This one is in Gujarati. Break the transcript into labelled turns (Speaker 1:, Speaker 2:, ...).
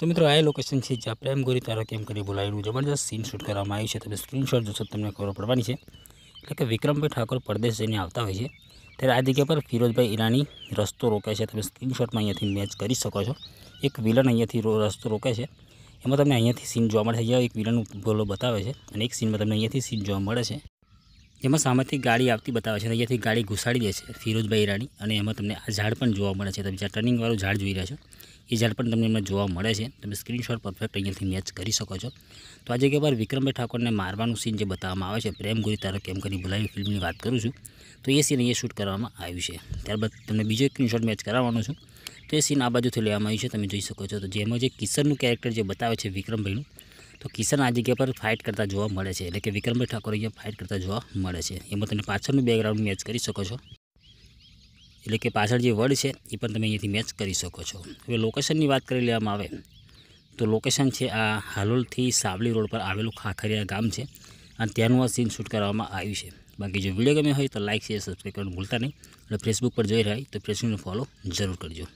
Speaker 1: તો મિત્રો આઈ લોકેશન શીટ જા પ્રમ ગોરી તારો કેમ કરી બોલાયેલું જબરદસ્ત સીન શૂટ કરવામાં આવ્યું છે તમે સ્ક્રીનશોટ જો છો તમને કરવો પડવાની છે એટલે કે વિક્રમભાઈ ઠાકોર પરદેશ સેની આવતા હોય છે ત્યારે આ દીક પર ફિરોજભાઈ ઈરાની રસ્તો રોકે છે તમે સ્ક્રીનશોટમાં અહીંયાથી મેચ કરી શકો છો એક વિલન અહીંયાથી રસ્તો રોકે છે એમાં તમે અહીંયાથી સીન જોવામાં મળી જાય એક વિલન નું બોલો બતાવ્યા છે અને એક સીનમાં તમને અહીંયાથી સીન જોવામાં મળે છે જેમ સામાતી ગાડી આવતી બતાવે છે અહીંયાથી ગાડી ઘુસાડી દે છે ફિરોજ બૈરાણી અને એમાં તમને આ ઝાડ પણ જોવા મળ્યા છે તમે જો ટર્નિંગ વાળો ઝાડ જોઈ રહ્યા છો એ ઝાડ પણ તમને એમાં જોવા મળ્યા છે તમે સ્ક્રીનશોટ પરફેક્ટ અહીંયાથી મેચ કરી શકો છો તો આજે કે પર વિક્રમભાઈ ઠાકોરને મારવાનો સીન જે બતાવવામાં આવે છે પ્રેમ ગુરી તારા કેમ કરીને ભલાયો ફિલ્મની વાત કરું છું તો એ સીન અહીંયા શૂટ કરવામાં આવી છે ત્યારબાદ તમને બીજો સ્ક્રીનશોટ મેચ કરાવવાનો છે તે સીન આ બાજુથી લેવામાં આવી છે તમે જોઈ શકો છો તો જેમ કે કિશન નું કેરેક્ટર જે બતાવ છે વિક્રમ ભાઈનું તો કિશન આજીકે પર ફાઈટ કરતા જોવા મળે છે એટલે કે વિક્રમભાઈ ઠાકોરજી ફાઈટ કરતા જોવા મળે છે એમાં તમે પાછળનું બેકગ્રાઉન્ડ મેચ કરી શકો છો એટલે કે પાછળ જે વડ છે એ પર તમે અહીંયાથી મેચ કરી શકો છો હવે લોકેશનની વાત કરી લેવામાં આવે તો લોકેશન છે આ હાલોલથી સાવલી રોડ પર આવેલું ખાખરિયા ગામ છે અને ત્યાંનો સીન શૂટ કરાવવામાં આવી છે બાકી જો વિડિયો ગમે હોય તો લાઈક શેર સબ્સ્ક્રાઇબ કરવાનું ભૂલતા નહીં અને ફેસબુક પર જોઈ રહ્યા હોય તો પેજને ફોલો જરૂર કરજો